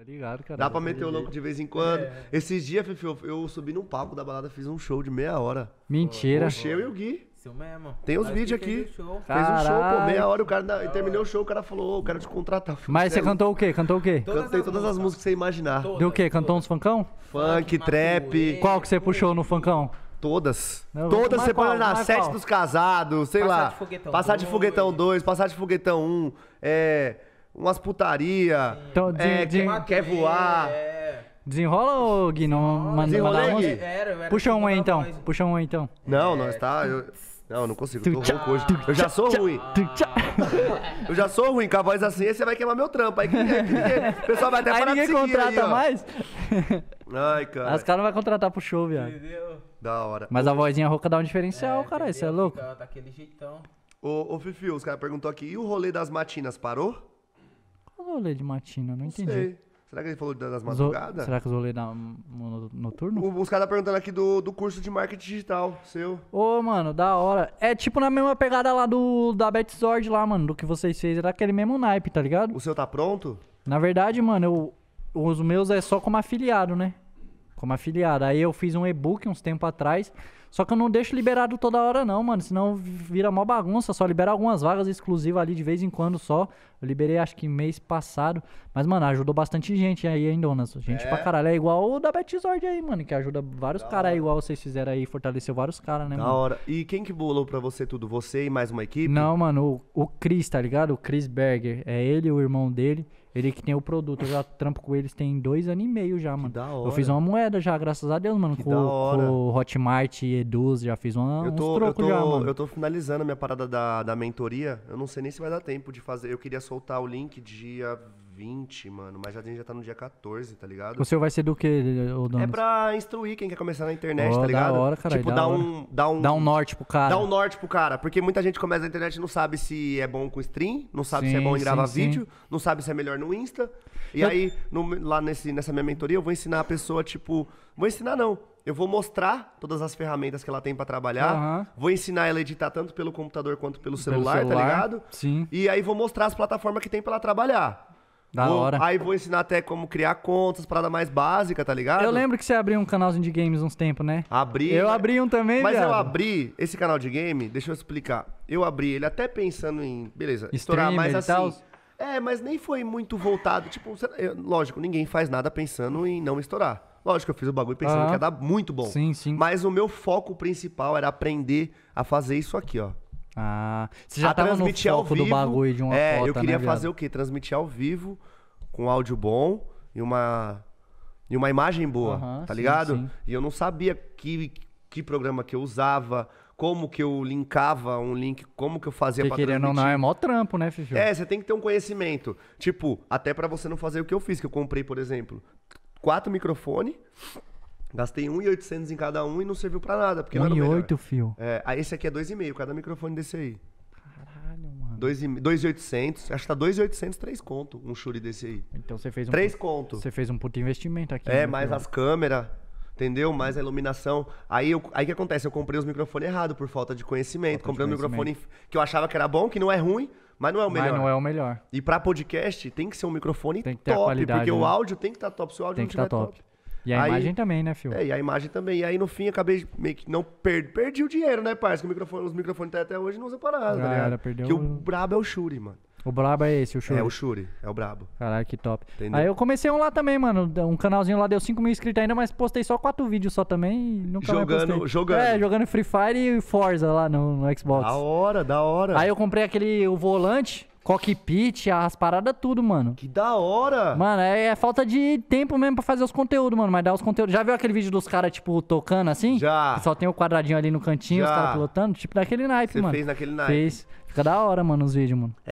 Tá ligado, cara? Dá pra meter o louco de vez em quando. É. Esses dias, Fifi, eu, eu, subi num palco da balada, fiz um show de meia hora. Mentira. O Sheu e o Gui. Seu mesmo. Tem os vídeos aqui. Fez um show, pô, meia hora, o cara e terminou o show, o cara falou, oh, quero te contratar. Mas você cantou o quê? Cantou o quê? Todas Cantei as todas as músicas que você imaginar. Todas, Deu o quê? Cantou todas. uns funkão? Funk, trap. Qual que você puxou no funkão? Todas. Não, todas separadas na sete dos casados, sei passar lá. De passar de foguetão 2, passar de foguetão 1. Um, é umas putaria. Então, de, é, de, quer, quer voar. É. Desenrola ou Gui? manda, manda um, era, Puxa um aí então. Puxa um aí então. Não, não está. Eu, não, não consigo. Eu tô rouco hoje. Eu já sou ruim. Eu já sou ruim. Com a voz assim, você vai queimar meu trampo. Aí, que, que, o pessoal vai até parar aí ninguém contrata aí, mais. Ai, cara. As caras não vão contratar pro show, viado. Entendeu? Da hora. Mas Ô, a vozinha rouca dá um diferencial, é, cara. Isso é louco. Tá, tá aquele jeitão. Ô, ô Fifi, os caras perguntou aqui, e o rolê das matinas parou? os rolês de matina? Eu não, entendi. Sei. Será que ele falou das madrugadas? Será que os rolês da, no, noturno? O, os caras tá perguntando aqui do, do curso de marketing digital seu. Ô, mano, da hora. É tipo na mesma pegada lá do da Betzord lá, mano, do que vocês fez. Era é aquele mesmo naipe, tá ligado? O seu tá pronto? Na verdade, mano, eu, os meus é só como afiliado, né? Como afiliado. Aí eu fiz um e-book uns tempo atrás. Só que eu não deixo liberado toda hora, não, mano. Senão vira mó bagunça. Só liberar algumas vagas exclusivas ali de vez em quando só. Eu liberei acho que mês passado. Mas, mano, ajudou bastante gente aí, hein, Donas? Gente é. pra caralho. É igual o da Betizord aí, mano. Que ajuda vários caras igual vocês fizeram aí. Fortaleceu vários caras, né, da mano? Da hora. E quem que bolou pra você tudo? Você e mais uma equipe? Não, mano. O, o Cris, tá ligado? O Chris Berger. É ele, o irmão dele. Ele que tem o produto, eu já trampo com eles tem dois anos e meio já, mano. Que da hora. Eu fiz uma moeda já, graças a Deus, mano. Que com, da hora. com o Hotmart e reduz, já fiz uma, eu tô, uns trocos já, mano. Eu tô finalizando a minha parada da, da mentoria. Eu não sei nem se vai dar tempo de fazer. Eu queria soltar o link dia 20, mano, mas a gente já tá no dia 14, tá ligado? O seu vai ser do que, É pra instruir quem quer começar na internet, oh, tá ligado? Da hora, caralho, tipo, dá, um, dá um. Dá um norte pro cara. Dá um norte pro cara. Porque muita gente começa na internet e não sabe se é bom com stream, não sabe sim, se é bom em gravar sim, vídeo, sim. não sabe se é melhor no Insta. E eu... aí, no, lá nesse, nessa minha mentoria, eu vou ensinar a pessoa, tipo. Vou ensinar não. Eu vou mostrar todas as ferramentas que ela tem para trabalhar. Uhum. Vou ensinar ela a editar tanto pelo computador quanto pelo celular, pelo celular, tá ligado? Sim. E aí vou mostrar as plataformas que tem para ela trabalhar. Da vou, hora. Aí vou ensinar até como criar contas, parada mais básica, tá ligado? Eu lembro que você abriu um canalzinho de games uns tempos, né? Abri. Eu abri um também, Mas viado. eu abri esse canal de game, deixa eu explicar. Eu abri ele até pensando em, beleza, Streamer estourar mais assim. Tal. É, mas nem foi muito voltado. Tipo, lógico, ninguém faz nada pensando em não estourar. Lógico, eu fiz o bagulho pensando ah, que ia dar muito bom. Sim, sim. Mas o meu foco principal era aprender a fazer isso aqui, ó. Ah, você já a tava no foco vivo, do bagulho de uma é, foto, eu queria né, fazer viado? o quê? Transmitir ao vivo, com áudio bom e uma, e uma imagem boa, uhum, tá sim, ligado? Sim. E eu não sabia que, que programa que eu usava, como que eu linkava um link, como que eu fazia para pra querendo transmitir. não, é mó trampo, né, Fifi? É, você tem que ter um conhecimento. Tipo, até para você não fazer o que eu fiz, que eu comprei, por exemplo, quatro microfones Gastei 1.800 em cada um e não serviu para nada, porque fio. É, ah, esse aqui é 2,5, cada microfone desse aí. Caralho, mano. 2,800, acho que tá 2,800, 3 conto, um Shure desse aí. Então você fez um 3 conto. Você fez um puto investimento aqui. É, né, mais as câmeras, entendeu? Mais a iluminação. Aí o aí que acontece, eu comprei os microfones errado por falta de conhecimento, falta comprei de conhecimento. um microfone que eu achava que era bom, que não é ruim, mas não é o melhor. Mas não é o melhor. E para podcast tem que ser um microfone tem que ter top, porque né? o áudio tem que estar tá top. Se o áudio tem não estiver tá top. top e a aí, imagem também, né, filho? É, e a imagem também. E aí no fim acabei meio que não per, perdi o dinheiro, né, parceiro? Que o microfone, os microfones até hoje não usam parada, Cara, tá ligado? Perdeu... Que o brabo é o Shuri, mano. O brabo é esse, o Shuri. É, o Shuri, é o brabo. Caralho, que top. Entendeu? Aí eu comecei um lá também, mano. Um canalzinho lá deu 5 mil inscritos ainda, mas postei só 4 vídeos só também. nunca jogando, mais postei. jogando. É, jogando Free Fire e Forza lá no, no Xbox. Da hora, da hora. Aí eu comprei aquele o volante cockpit, as paradas, tudo, mano. Que da hora! Mano, é, é falta de tempo mesmo pra fazer os conteúdos, mano. Mas dá os conteúdos. Já viu aquele vídeo dos caras, tipo, tocando assim? Já. Que só tem o um quadradinho ali no cantinho, Já. os caras pilotando? Tipo, daquele naipe, Cê mano. Você fez naquele naipe. Fez. Fica da hora, mano, os vídeos, mano.